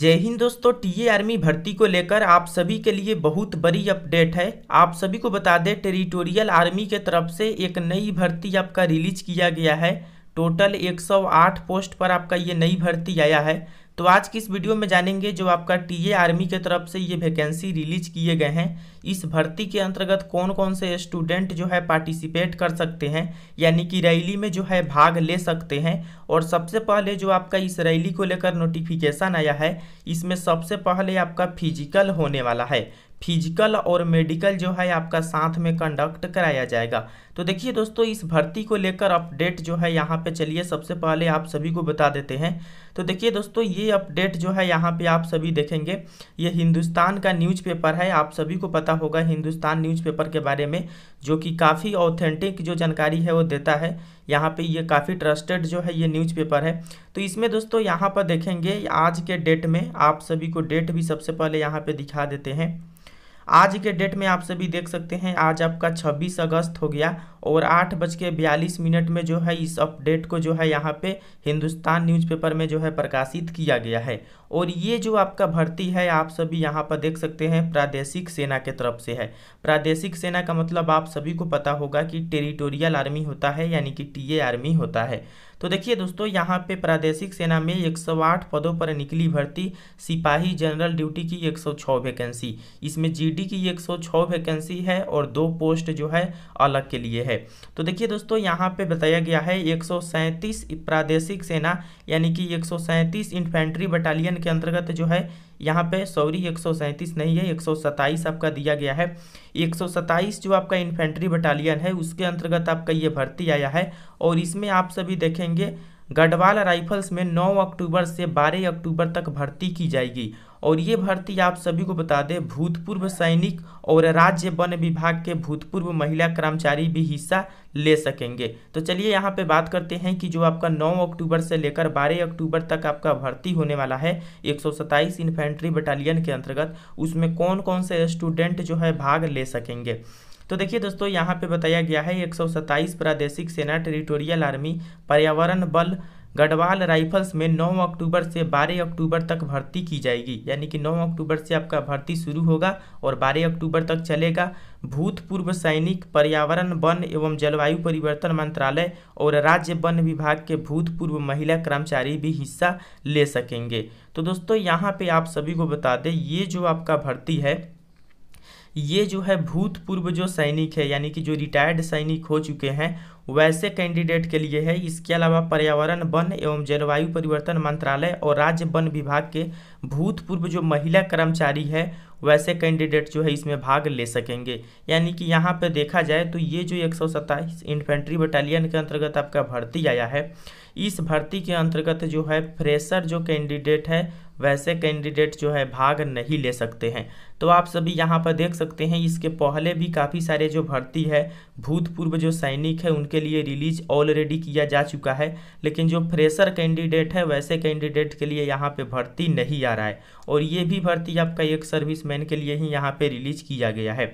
जय हिंद दोस्तों TA army भर्ती को लेकर आप सभी के लिए बहुत बड़ी अपडेट है आप सभी को बता दें टेरिटोरियल आर्मी के तरफ से एक नई भर्ती आपका रिलीज किया गया है टोटल 108 पोस्ट पर आपका ये नई भर्ती आया है तो आज की इस वीडियो में जानेंगे जो आपका टीए आर्मी के तरफ से ये वैकेंसी रिलीज किए गए हैं इस भर्ती के अंतर्गत कौन कौन से स्टूडेंट जो है पार्टिसिपेट कर सकते हैं यानी कि रैली में जो है भाग ले सकते हैं और सबसे पहले जो आपका इस रैली को लेकर नोटिफिकेशन आया है इसमें सबसे पहले आपका फिजिकल होने वाला है फिजिकल और मेडिकल जो है आपका साथ में कंडक्ट कराया जाएगा तो देखिए दोस्तों इस भर्ती को लेकर अपडेट जो है यहाँ पे चलिए सबसे पहले आप सभी को बता देते हैं तो देखिए दोस्तों ये अपडेट जो है यहाँ पे आप सभी देखेंगे ये हिंदुस्तान का न्यूज़पेपर है आप सभी को पता होगा हिंदुस्तान न्यूज़पेपर के बारे में जो कि काफ़ी ऑथेंटिक जो जानकारी है वो देता है यहाँ पर ये काफ़ी ट्रस्टेड जो है ये न्यूज़पेपर है तो इसमें दोस्तों यहाँ पर देखेंगे आज के डेट में आप सभी को डेट भी सबसे पहले यहाँ पर दिखा देते हैं आज के डेट में आप सभी देख सकते हैं आज आपका 26 अगस्त हो गया और आठ बज के बयालीस मिनट में जो है इस अपडेट को जो है यहाँ पे हिंदुस्तान न्यूज़पेपर में जो है प्रकाशित किया गया है और ये जो आपका भर्ती है आप सभी यहाँ पर देख सकते हैं प्रादेशिक सेना के तरफ से है प्रादेशिक सेना का मतलब आप सभी को पता होगा कि टेरिटोरियल आर्मी होता है यानी कि टी आर्मी होता है तो देखिए दोस्तों यहाँ पे प्रादेशिक सेना में 108 पदों पर निकली भर्ती सिपाही जनरल ड्यूटी की 106 वैकेंसी इसमें जीडी की 106 वैकेंसी है और दो पोस्ट जो है अलग के लिए है तो देखिए दोस्तों यहाँ पे बताया गया है एक प्रादेशिक सेना यानी कि एक इन्फेंट्री बटालियन के अंतर्गत जो है यहाँ पे सॉरी एक नहीं है एक आपका दिया गया है एक जो आपका इन्फेंट्री बटालियन है उसके अंतर्गत आपका ये भर्ती आया है और इसमें आप सभी देखेंगे गढ़वाल राइफल्स में 9 अक्टूबर से 12 अक्टूबर तक भर्ती की जाएगी और ये भर्ती आप सभी को बता दें भूतपूर्व सैनिक और राज्य वन विभाग के भूतपूर्व महिला कर्मचारी भी हिस्सा ले सकेंगे तो चलिए यहाँ पे बात करते हैं कि जो आपका 9 अक्टूबर से लेकर 12 अक्टूबर तक आपका भर्ती होने वाला है एक इन्फेंट्री बटालियन के अंतर्गत उसमें कौन कौन से स्टूडेंट जो है भाग ले सकेंगे तो देखिए दोस्तों यहाँ पे बताया गया है एक प्रादेशिक सेना टेरिटोरियल आर्मी पर्यावरण बल गढ़वाल राइफल्स में 9 अक्टूबर से 12 अक्टूबर तक भर्ती की जाएगी यानी कि 9 अक्टूबर से आपका भर्ती शुरू होगा और 12 अक्टूबर तक चलेगा भूतपूर्व सैनिक पर्यावरण वन एवं जलवायु परिवर्तन मंत्रालय और राज्य वन विभाग के भूतपूर्व महिला कर्मचारी भी हिस्सा ले सकेंगे तो दोस्तों यहाँ पे आप सभी को बता दें ये जो आपका भर्ती है ये जो है भूतपूर्व जो सैनिक है यानी कि जो रिटायर्ड सैनिक हो चुके हैं वैसे कैंडिडेट के लिए है इसके अलावा पर्यावरण वन एवं जलवायु परिवर्तन मंत्रालय और राज्य वन विभाग के भूतपूर्व जो महिला कर्मचारी है वैसे कैंडिडेट जो है इसमें भाग ले सकेंगे यानी कि यहाँ पर देखा जाए तो ये जो एक सौ सत्ताईस इन्फेंट्री बटालियन के अंतर्गत आपका भर्ती आया है इस भर्ती के अंतर्गत जो है फ्रेशर जो कैंडिडेट है वैसे कैंडिडेट जो है भाग नहीं ले सकते हैं तो आप सभी यहाँ पर देख सकते हैं इसके पहले भी काफ़ी सारे जो भर्ती है भूतपूर्व जो सैनिक है उनके उनके लिए रिलीज ऑलरेडी किया जा चुका है लेकिन जो फ्रेशर कैंडिडेट है वैसे कैंडिडेट के लिए यहाँ पे भर्ती नहीं आ रहा है और ये भी भर्ती आपका एक सर्विस मैन के लिए ही यहाँ पे रिलीज किया गया है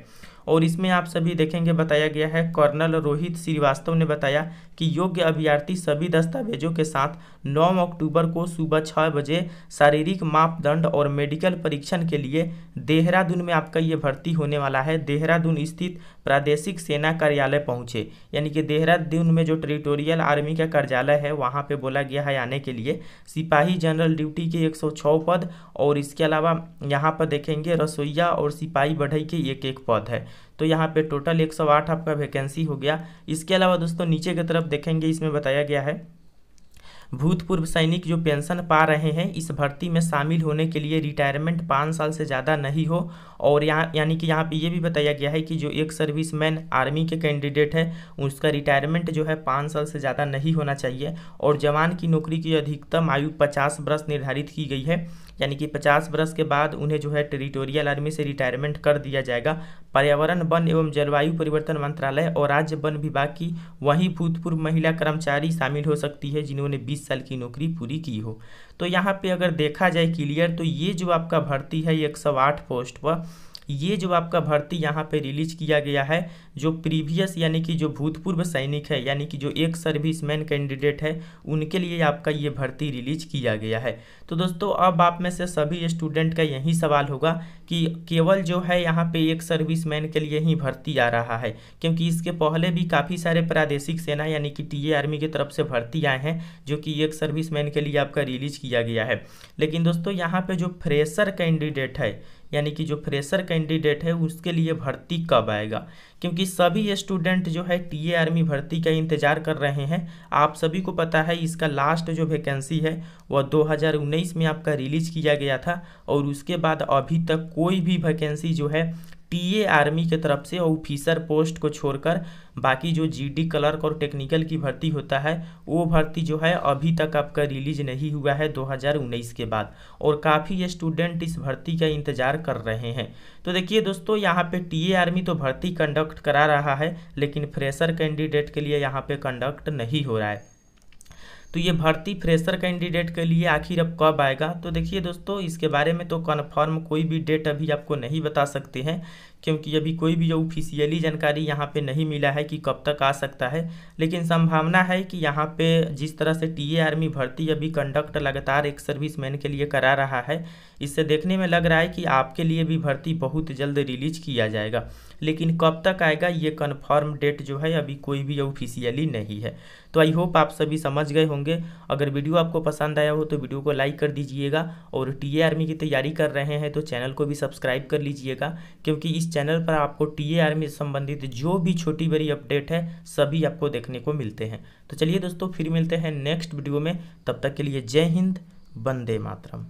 और इसमें आप सभी देखेंगे बताया गया है कर्नल रोहित श्रीवास्तव ने बताया कि योग्य अभ्यर्थी सभी दस्तावेजों के साथ 9 अक्टूबर को सुबह छः बजे शारीरिक मापदंड और मेडिकल परीक्षण के लिए देहरादून में आपका ये भर्ती होने वाला है देहरादून स्थित प्रादेशिक सेना कार्यालय पहुँचे यानी कि देहरादून में जो टेरिटोरियल आर्मी का कार्यालय है वहाँ पर बोला गया है आने के लिए सिपाही जनरल ड्यूटी के एक पद और इसके अलावा यहाँ पर देखेंगे रसोईया और सिपाही बढ़ई के एक एक पद है तो यहाँ पे टोटल 108 आपका वैकेंसी हो गया इसके अलावा दोस्तों नीचे की तरफ देखेंगे इसमें बताया गया है भूतपूर्व सैनिक जो पेंशन पा रहे हैं इस भर्ती में शामिल होने के लिए रिटायरमेंट पाँच साल से ज़्यादा नहीं हो और यहाँ यानी कि यहाँ पे ये भी बताया गया है कि जो एक सर्विस मैन आर्मी के कैंडिडेट है उसका रिटायरमेंट जो है पाँच साल से ज़्यादा नहीं होना चाहिए और जवान की नौकरी की अधिकतम आयु पचास वर्ष निर्धारित की गई है यानी कि पचास वर्ष के बाद उन्हें जो है टेरिटोरियल आर्मी से रिटायरमेंट कर दिया जाएगा पर्यावरण वन एवं जलवायु परिवर्तन मंत्रालय और राज्य वन विभाग की वहीं भूतपूर्व महिला कर्मचारी शामिल हो सकती है जिन्होंने बीस साल की नौकरी पूरी की हो तो यहाँ पर अगर देखा जाए क्लियर तो ये जो आपका भर्ती है एक सौ आठ पोस्ट पर ये जो आपका भर्ती यहाँ पे रिलीज किया गया है जो प्रीवियस यानी कि जो भूतपूर्व सैनिक है यानी कि जो एक सर्विसमैन कैंडिडेट है उनके लिए आपका ये भर्ती रिलीज किया गया है तो दोस्तों अब आप में से सभी स्टूडेंट का यही सवाल होगा कि केवल जो है यहाँ पे एक सर्विसमैन के लिए ही भर्ती आ रहा है क्योंकि इसके पहले भी काफ़ी सारे प्रादेशिक सेना यानी कि टी आर्मी की तरफ से भर्ती आए हैं जो कि एक मैन के लिए आपका रिलीज किया गया है लेकिन दोस्तों यहाँ पर जो फ्रेशर कैंडिडेट है यानी कि जो फ्रेशर कैंडिडेट है उसके लिए भर्ती कब आएगा क्योंकि सभी स्टूडेंट जो है टीए आर्मी भर्ती का इंतज़ार कर रहे हैं आप सभी को पता है इसका लास्ट जो वैकेंसी है वह 2019 में आपका रिलीज किया गया था और उसके बाद अभी तक कोई भी वैकेंसी जो है टीए आर्मी के तरफ से ऑफिसर पोस्ट को छोड़कर बाकी जो जीडी क्लर्क और टेक्निकल की भर्ती होता है वो भर्ती जो है अभी तक आपका रिलीज नहीं हुआ है 2019 के बाद और काफ़ी स्टूडेंट इस भर्ती का इंतज़ार कर रहे हैं तो देखिए दोस्तों यहाँ पे टीए आर्मी तो भर्ती कंडक्ट करा रहा है लेकिन फ्रेशर कैंडिडेट के लिए यहाँ पर कंडक्ट नहीं हो रहा है तो ये भर्ती फ्रेशर कैंडिडेट के लिए आखिर अब कब आएगा तो देखिए दोस्तों इसके बारे में तो कन्फर्म कोई भी डेट अभी आपको नहीं बता सकते हैं क्योंकि अभी कोई भी ऑफिशियली जानकारी यहाँ पे नहीं मिला है कि कब तक आ सकता है लेकिन संभावना है कि यहाँ पे जिस तरह से टीए आर्मी भर्ती अभी कंडक्ट लगातार एक सर्विसमैन के लिए करा रहा है इससे देखने में लग रहा है कि आपके लिए भी भर्ती बहुत जल्द रिलीज किया जाएगा लेकिन कब तक आएगा ये कन्फर्म डेट जो है अभी कोई भी ऑफिशियली नहीं है तो आई होप आप सभी समझ गए होंगे अगर वीडियो आपको पसंद आया हो तो वीडियो को लाइक कर दीजिएगा और टी आर्मी की तैयारी कर रहे हैं तो चैनल को भी सब्सक्राइब कर लीजिएगा क्योंकि इस इस चैनल पर आपको टीएआर से संबंधित जो भी छोटी बड़ी अपडेट है सभी आपको देखने को मिलते हैं तो चलिए दोस्तों फिर मिलते हैं नेक्स्ट वीडियो में तब तक के लिए जय हिंद वंदे मातरम